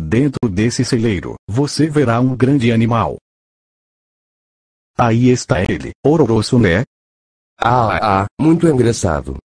Dentro desse celeiro, você verá um grande animal. Aí está ele, Ororosuné. Ah, ah, ah, muito engraçado.